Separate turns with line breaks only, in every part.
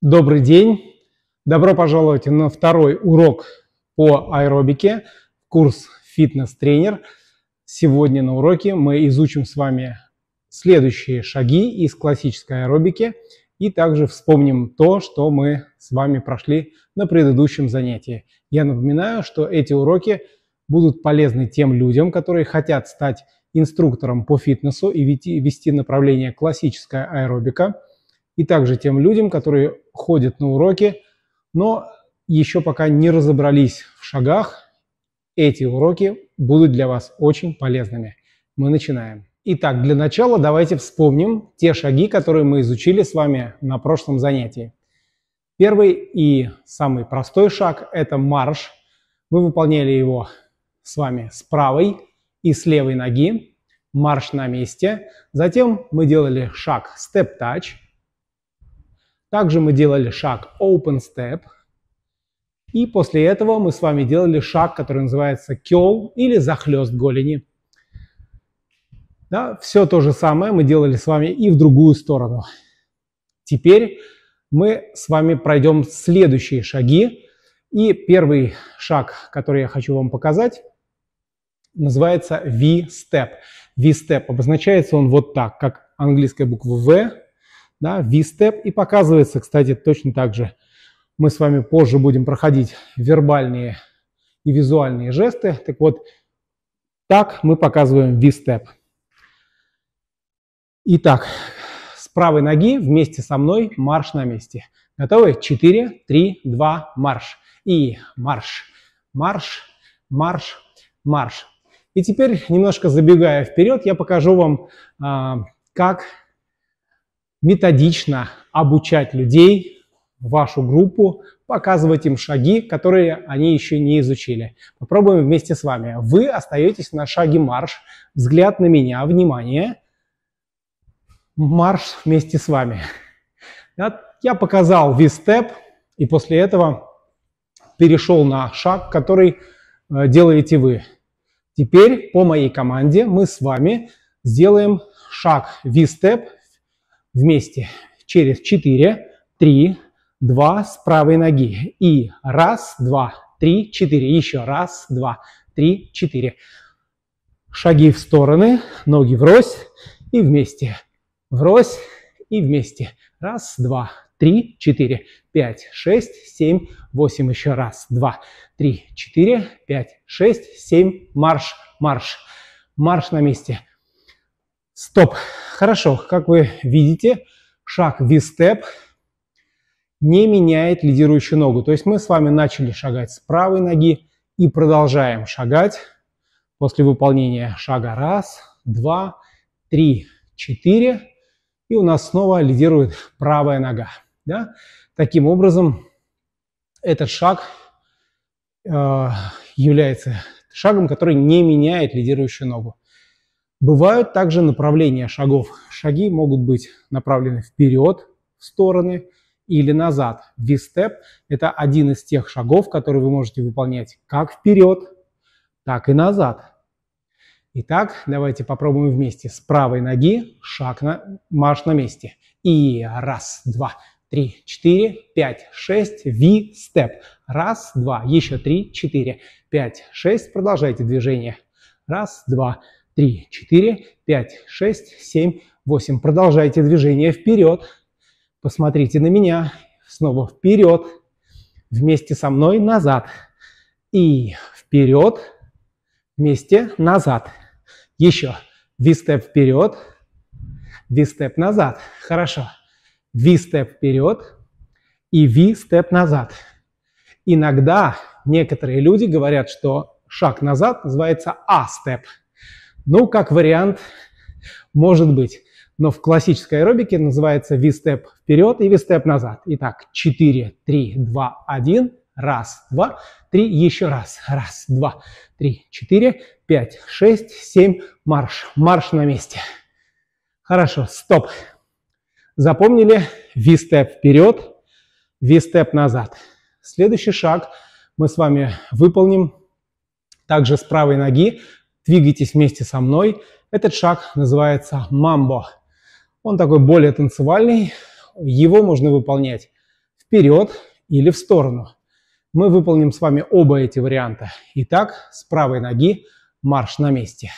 Добрый день! Добро пожаловать на второй урок по аэробике, курс «Фитнес-тренер». Сегодня на уроке мы изучим с вами следующие шаги из классической аэробики и также вспомним то, что мы с вами прошли на предыдущем занятии. Я напоминаю, что эти уроки – будут полезны тем людям, которые хотят стать инструктором по фитнесу и вести, вести направление классическая аэробика, и также тем людям, которые ходят на уроки, но еще пока не разобрались в шагах, эти уроки будут для вас очень полезными. Мы начинаем. Итак, для начала давайте вспомним те шаги, которые мы изучили с вами на прошлом занятии. Первый и самый простой шаг – это марш. Мы выполняли его с вами с правой и с левой ноги, марш на месте. Затем мы делали шаг step touch. Также мы делали шаг open step. И после этого мы с вами делали шаг, который называется кел или захлест голени. Да, все то же самое мы делали с вами и в другую сторону. Теперь мы с вами пройдем следующие шаги. И первый шаг, который я хочу вам показать, называется V-step. V-step обозначается он вот так, как английская буква V, да, V-step, и показывается, кстати, точно так же. Мы с вами позже будем проходить вербальные и визуальные жесты. Так вот, так мы показываем V-step. Итак, с правой ноги вместе со мной марш на месте. Готовы? 4, 3, 2, марш. И марш, марш, марш, марш. И теперь, немножко забегая вперед, я покажу вам, а, как методично обучать людей, вашу группу, показывать им шаги, которые они еще не изучили. Попробуем вместе с вами. Вы остаетесь на шаге марш. Взгляд на меня, внимание. Марш вместе с вами. Я показал V-степ, и после этого перешел на шаг, который э, делаете вы. Теперь по моей команде мы с вами сделаем шаг V-степ вместе через 4, 3, 2 с правой ноги. И раз, два, три, четыре. Еще раз, два, три, четыре. Шаги в стороны, ноги врозь и вместе. Врозь и вместе. Раз, два, 3, 4, 5, 6, 7, 8. Еще раз, 2, 3, 4, 5, 6, 7. Марш, марш, марш на месте. Стоп. Хорошо, как вы видите, шаг V-степ не меняет лидирующую ногу. То есть мы с вами начали шагать с правой ноги и продолжаем шагать после выполнения шага раз, два, три, четыре. И у нас снова лидирует правая нога. Да? Таким образом, этот шаг э, является шагом, который не меняет лидирующую ногу. Бывают также направления шагов. Шаги могут быть направлены вперед, в стороны или назад. Вистеп – это один из тех шагов, которые вы можете выполнять как вперед, так и назад. Итак, давайте попробуем вместе. С правой ноги шаг на марш на месте. И раз, два, три, четыре, пять, шесть, V-степ. Раз, два, еще три, четыре, пять, шесть. Продолжайте движение. Раз, два, три, четыре, пять, шесть, семь, восемь. Продолжайте движение вперед. Посмотрите на меня. Снова вперед. Вместе со мной назад. И вперед. Вместе назад. Еще. V-степ вперед. V-степ назад. Хорошо. V-степ вперед и V-степ назад. Иногда некоторые люди говорят, что шаг назад называется A-степ. Ну, как вариант, может быть. Но в классической аэробике называется V-степ вперед и V-степ назад. Итак, 4, 3, 2, 1. Раз, два, три, еще раз. Раз, два, три, четыре, пять, шесть, семь. Марш. Марш на месте. Хорошо, стоп. Запомнили? V-степ вперед, V-степ назад. Следующий шаг мы с вами выполним также с правой ноги. Двигайтесь вместе со мной. Этот шаг называется мамбо. Он такой более танцевальный. Его можно выполнять вперед или в сторону. Мы выполним с вами оба эти варианта. Итак, с правой ноги марш на месте.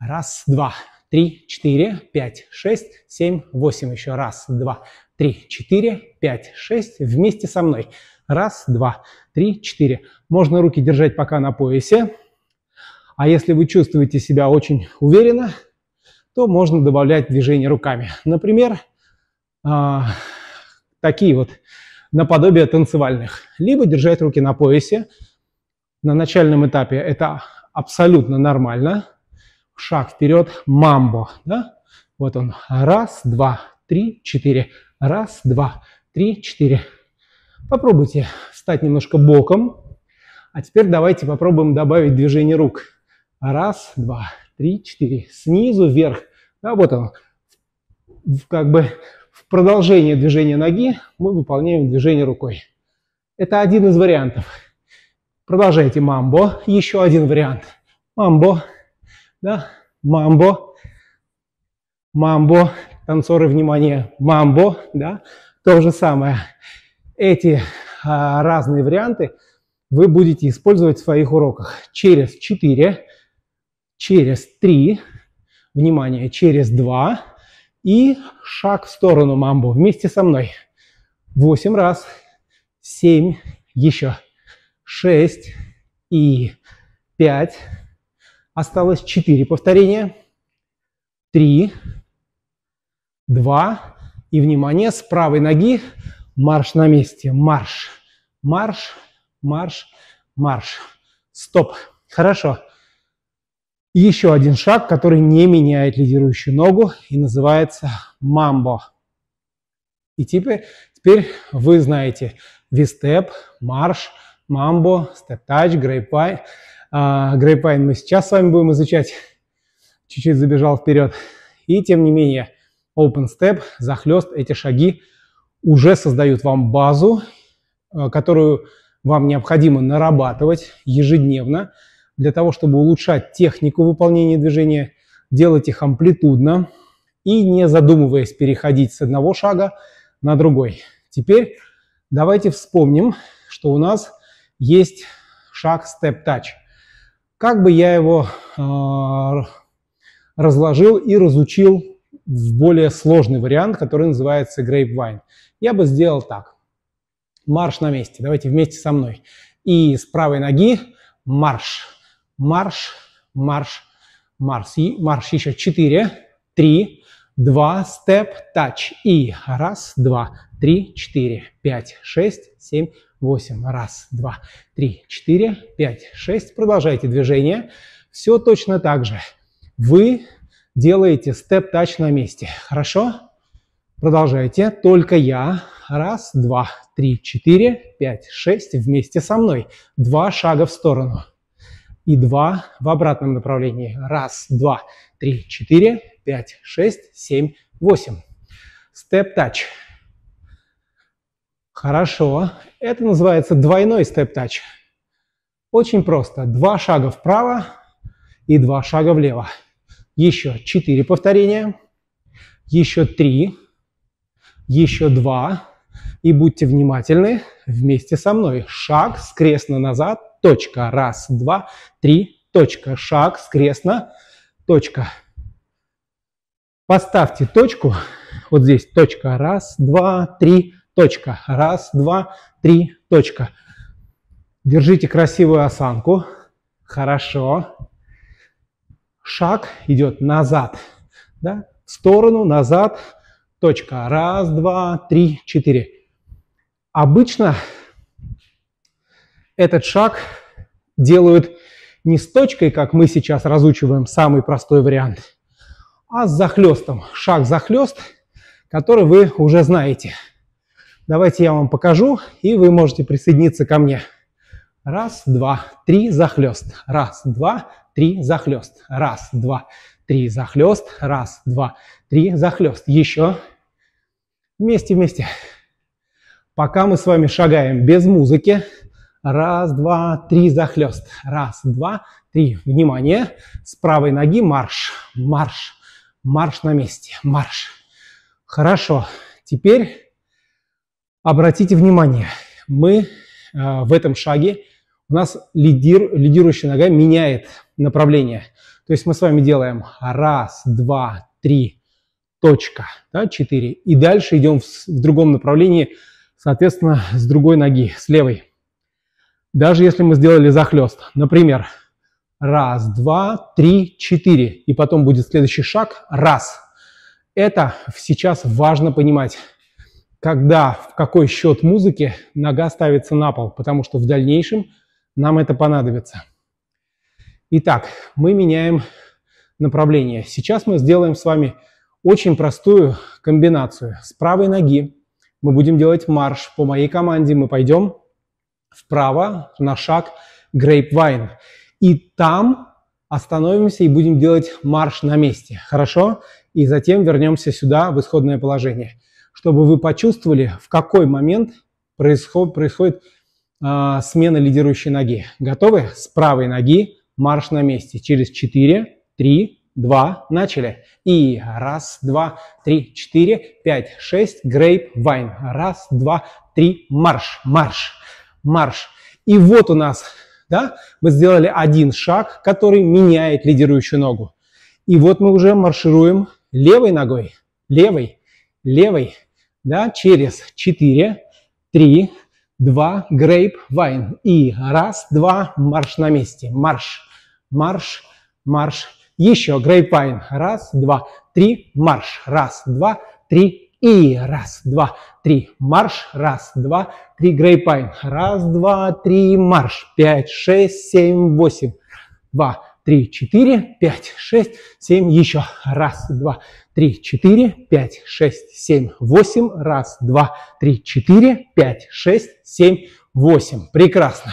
Раз, два. 3, 4, 5, 6, 7, 8. Еще раз, два, три, четыре, пять, шесть. Вместе со мной. Раз, два, три, четыре. Можно руки держать пока на поясе. А если вы чувствуете себя очень уверенно, то можно добавлять движение руками. Например, а, такие вот наподобие танцевальных. Либо держать руки на поясе. На начальном этапе это абсолютно нормально – шаг вперед, мамбо, да? Вот он, раз, два, три, четыре, раз, два, три, четыре. Попробуйте встать немножко боком. А теперь давайте попробуем добавить движение рук. Раз, два, три, четыре. Снизу вверх. Да, вот он. Как бы в продолжение движения ноги мы выполняем движение рукой. Это один из вариантов. Продолжайте мамбо. Еще один вариант. Мамбо да, мамбо, мамбо, танцоры, внимание, мамбо, да, то же самое. Эти а, разные варианты вы будете использовать в своих уроках через 4, через 3, внимание, через 2 и шаг в сторону мамбо вместе со мной. 8 раз, 7, еще 6 и 5, Осталось 4 повторения. 3, 2. И, внимание, с правой ноги марш на месте. Марш, марш, марш, марш. Стоп. Хорошо. И еще один шаг, который не меняет лидирующую ногу и называется мамбо. И теперь, теперь вы знаете вистеп, марш, мамбо, степ-тач, грейпай. А, Грейпайн мы сейчас с вами будем изучать. Чуть-чуть забежал вперед. И тем не менее, OpenStep, захлест, эти шаги уже создают вам базу, э, которую вам необходимо нарабатывать ежедневно для того, чтобы улучшать технику выполнения движения, делать их амплитудно и не задумываясь переходить с одного шага на другой. Теперь давайте вспомним, что у нас есть шаг Step Touch. Как бы я его э, разложил и разучил в более сложный вариант, который называется Grapevine. Я бы сделал так. Марш на месте. Давайте вместе со мной. И с правой ноги марш. Марш, марш, марш. и Марш еще 4, 3, два, степ, тач. И раз, два, три, четыре, пять, шесть, семь, восемь. Раз, два, три, четыре, пять, шесть. Продолжайте движение. Все точно так же. Вы делаете степ-тач на месте. Хорошо? Продолжайте. Только я. Раз, два, три, четыре, пять, шесть. Вместе со мной. Два шага в сторону. И два в обратном направлении. Раз, два, три, четыре, 5, 6, 7, 8. Степ-тач. Хорошо. Это называется двойной степ-тач. Очень просто. Два шага вправо и два шага влево. Еще четыре повторения. Еще три Еще два И будьте внимательны вместе со мной. Шаг скрестно назад. Точка. Раз, два, три. Точка. Шаг скрестно Точка. Поставьте точку. Вот здесь точка. Раз, два, три. Точка. Раз, два, три. Точка. Держите красивую осанку. Хорошо. Шаг идет назад. Да? В сторону, назад. Точка. Раз, два, три, четыре. Обычно этот шаг делают не с точкой, как мы сейчас разучиваем самый простой вариант, а с захлестом. Шаг захлест, который вы уже знаете. Давайте я вам покажу, и вы можете присоединиться ко мне. Раз, два, три, захлест. Раз, два, три, захлест. Раз, два, три, захлест. Раз, два, три, захлест. Еще. Вместе, вместе. Пока мы с вами шагаем без музыки. Раз, два, три, захлест. Раз, два, три. Внимание. С правой ноги марш. Марш. Марш на месте, марш. Хорошо, теперь обратите внимание, мы э, в этом шаге, у нас лидир, лидирующая нога меняет направление. То есть мы с вами делаем раз, два, три, точка, да, 4. И дальше идем в, в другом направлении, соответственно, с другой ноги, с левой. Даже если мы сделали захлест, например, Раз, два, три, четыре. И потом будет следующий шаг. Раз. Это сейчас важно понимать, когда, в какой счет музыки нога ставится на пол, потому что в дальнейшем нам это понадобится. Итак, мы меняем направление. Сейчас мы сделаем с вами очень простую комбинацию. С правой ноги мы будем делать марш. По моей команде мы пойдем вправо на шаг грейпвайн и там остановимся и будем делать марш на месте. Хорошо? И затем вернемся сюда, в исходное положение, чтобы вы почувствовали, в какой момент происход, происходит э, смена лидирующей ноги. Готовы? С правой ноги марш на месте. Через 4, 3, 2, начали. И раз, два, три, четыре, пять, шесть, грейп, вайн. Раз, два, три, марш, марш, марш. И вот у нас да, мы сделали один шаг, который меняет лидирующую ногу. И вот мы уже маршируем левой ногой, левой, левой, да, через 4, 3, 2, грейп, вайн. И раз, два, марш на месте, марш, марш, марш. Еще грейп, вайн. Раз, два, три, марш. Раз, два, три, и раз, два, три, марш. Раз, два, три, грейпайн. Раз, два, три, марш. Пять, шесть, семь, восемь. Два, три, четыре, пять, шесть, семь. Еще раз, два, три, четыре, пять, шесть, семь, восемь. Раз, два, три, четыре, пять, шесть, семь, восемь. Прекрасно.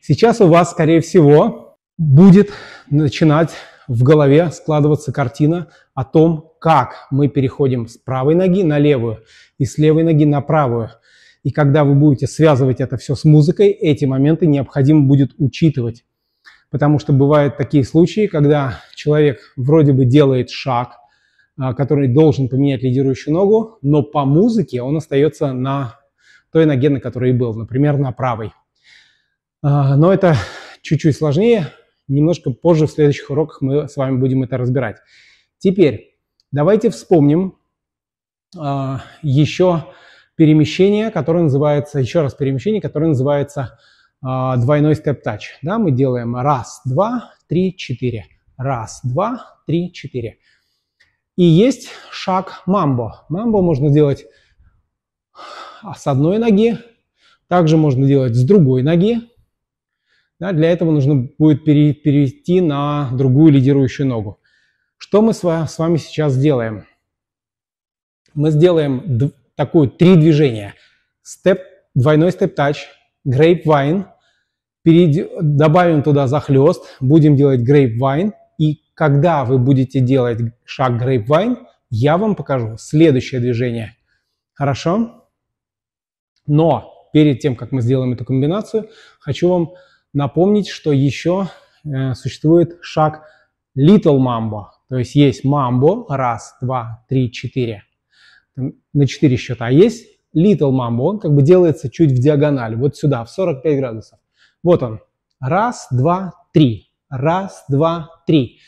Сейчас у вас, скорее всего, будет начинать в голове складываться картина о том, как мы переходим с правой ноги на левую и с левой ноги на правую. И когда вы будете связывать это все с музыкой, эти моменты необходимо будет учитывать. Потому что бывают такие случаи, когда человек вроде бы делает шаг, а, который должен поменять лидирующую ногу, но по музыке он остается на той ноге, на которой и был, например, на правой. А, но это чуть-чуть сложнее, Немножко позже в следующих уроках мы с вами будем это разбирать. Теперь давайте вспомним э, еще перемещение, которое называется, еще раз перемещение, которое называется э, двойной степ-тач. Да, мы делаем раз, два, три, четыре. Раз, два, три, четыре. И есть шаг мамбо. Мамбо можно делать с одной ноги, также можно делать с другой ноги, да, для этого нужно будет перейти на другую лидирующую ногу. Что мы с вами сейчас сделаем? Мы сделаем такое три движения. Степ, двойной степ-тач, грейпвайн, добавим туда захлест, будем делать грейпвайн. И когда вы будете делать шаг грейпвайн, я вам покажу следующее движение. Хорошо? Но перед тем, как мы сделаем эту комбинацию, хочу вам напомнить, что еще э, существует шаг Little Mambo. То есть есть Mambo, раз, два, три, четыре, на четыре счета. А есть Little Mambo, он как бы делается чуть в диагональ, вот сюда, в 45 градусов. Вот он. Раз, два, три. Раз, два, три.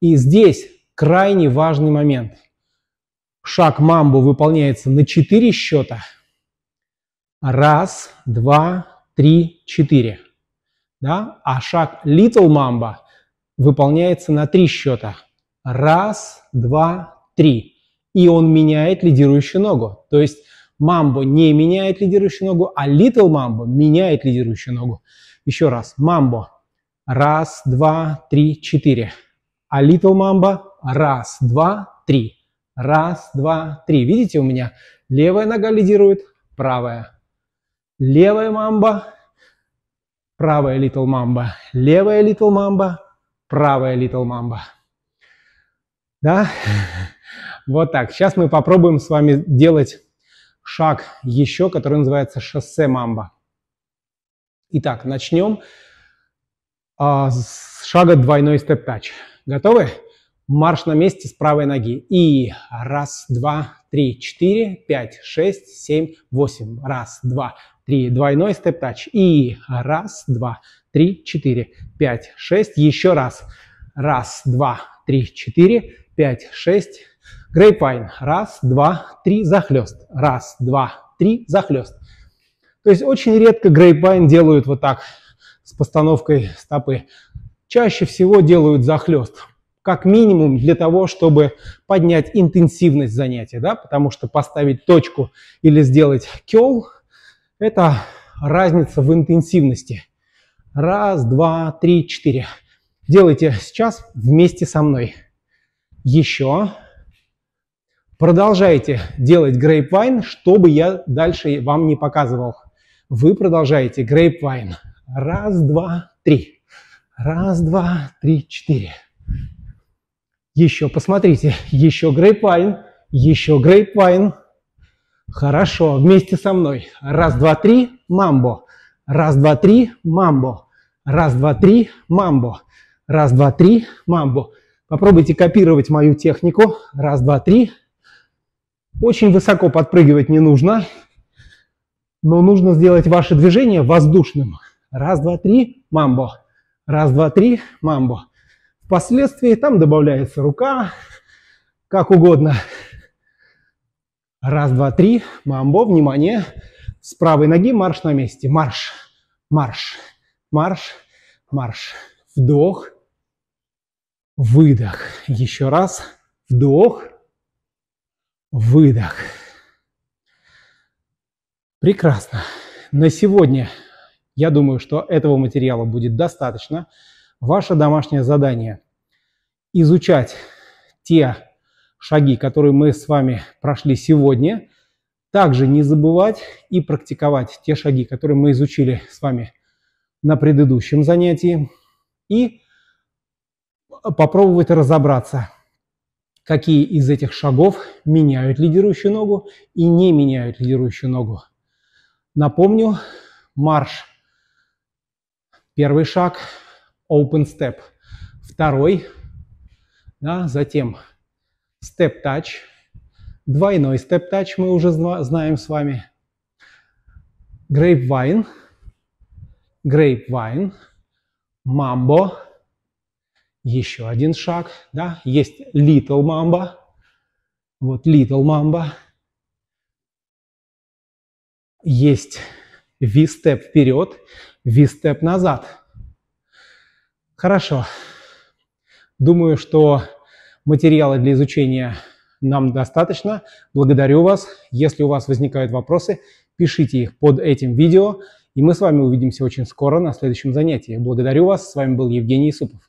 И здесь крайне важный момент. Шаг Мамбо выполняется на 4 счета. Раз, два, три, четыре да, а шаг Little Mamba выполняется на три счета. Раз, два, три. И он меняет лидирующую ногу. То есть Мамбо не меняет лидирующую ногу, а Little Мамбо меняет лидирующую ногу. Еще раз. Мамбо. Раз, два, три, четыре. А Little Мамбо. Раз, два, три. Раз, два, три. Видите, у меня левая нога лидирует, правая. Левая мамба, правая Little Mamba, левая Little Mamba, правая Little Mamba. Да? Вот так. Сейчас мы попробуем с вами делать шаг еще, который называется шоссе мамба. Итак, начнем а, с шага двойной степ-тач. Готовы? Марш на месте с правой ноги. И раз, два, три, четыре, пять, шесть, семь, восемь. Раз, два, три, двойной степ-тач. И раз, два, три, четыре, пять, шесть, еще раз. Раз, два, три, четыре, пять, шесть. Грейпайн. Раз, два, три, захлест. Раз, два, три, захлест. То есть очень редко грейпайн делают вот так с постановкой стопы. Чаще всего делают захлест как минимум для того, чтобы поднять интенсивность занятия, да, потому что поставить точку или сделать кел это разница в интенсивности. Раз, два, три, четыре. Делайте сейчас вместе со мной. Еще. Продолжайте делать грейпвайн, чтобы я дальше вам не показывал. Вы продолжаете грейпвайн. Раз, два, три. Раз, два, три, четыре. Еще посмотрите. Еще грейпвайн. Еще грейпвайн. Хорошо, вместе со мной. Раз, два, три, мамбо. Раз, два, три, мамбо. Раз, два, три, мамбо. Раз, два, три, мамбо. Попробуйте копировать мою технику. Раз, два, три. Очень высоко подпрыгивать не нужно, но нужно сделать ваше движение воздушным. Раз, два, три, мамбо. Раз, два, три, мамбо. Впоследствии там добавляется рука, как угодно. Раз, два, три. Мамбо, внимание. С правой ноги марш на месте. Марш, марш, марш, марш. Вдох, выдох. Еще раз. Вдох, выдох. Прекрасно. На сегодня, я думаю, что этого материала будет достаточно. Ваше домашнее задание – изучать те шаги, которые мы с вами прошли сегодня. Также не забывать и практиковать те шаги, которые мы изучили с вами на предыдущем занятии. И попробовать разобраться, какие из этих шагов меняют лидирующую ногу и не меняют лидирующую ногу. Напомню, марш. Первый шаг – open step. Второй, да, затем Step Touch. Двойной Step Touch мы уже знаем с вами. Grapevine. Grapevine. Mambo. Еще один шаг. Да? Есть Little Mambo, Вот Little Mambo. Есть V-степ вперед, V-степ назад. Хорошо. Думаю, что Материала для изучения нам достаточно. Благодарю вас. Если у вас возникают вопросы, пишите их под этим видео. И мы с вами увидимся очень скоро на следующем занятии. Благодарю вас. С вами был Евгений Супов.